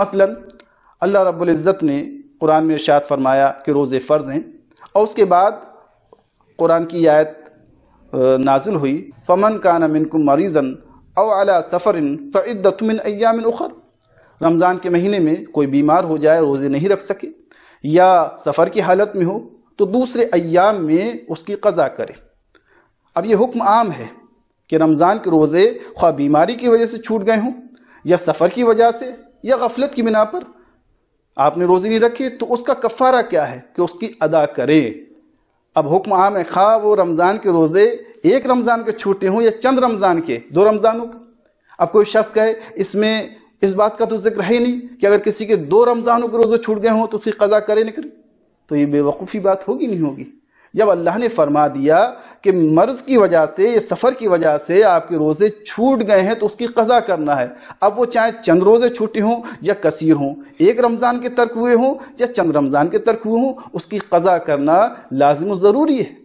मसलन अल्लाह रब्ज़त ने कुरान में इर्शाद फरमाया कि रोज़े फ़र्ज़ हैं और उसके बाद कुरान की आयत नाजिल हुई फ़मन का नमिनकुम मरीज़न अला सफ़रिन फ़िदतमिन अयामिन उखर रमज़ान के महीने में कोई बीमार हो जाए रोज़े नहीं रख सके या सफ़र की हालत में हो तो दूसरे अयाम में उसकी कज़ा करें अब ये हुक्म आम है कि रमज़ान के रोज़े ख्वा बीमारी की वजह से छूट गए हों या सफ़र की वजह से या गफलत की बिना पर आपने रोज़ी नहीं रखी तो उसका कफ़ारा क्या है कि उसकी अदा करे अब हुक्म आम है खा वो रमज़ान के रोज़े एक रमज़ान के छूटे हों या चंद रमज़ान के दो रमज़ानों के अब कोई शख्स कहे इसमें इस बात का तो जिक्र है ही नहीं कि अगर किसी के दो रमज़ानों के रोज़े छूट गए हों तो उसकी कज़ा करे नहीं करे तो ये बेवकूफ़ी बात होगी नहीं होगी जब अल्लाह ने फरमा दिया कि मर्ज की वजह से या सफ़र की वजह से आपके रोज़े छूट गए हैं तो उसकी कज़ा करना है अब वो चाहे चंद रोज़े छूटे हों या कसीर हों एक रमज़ान के तर्क हुए हों या चंद रमज़ान के तर्क हुए हों उसकी कज़ा करना लाजम ज़रूरी है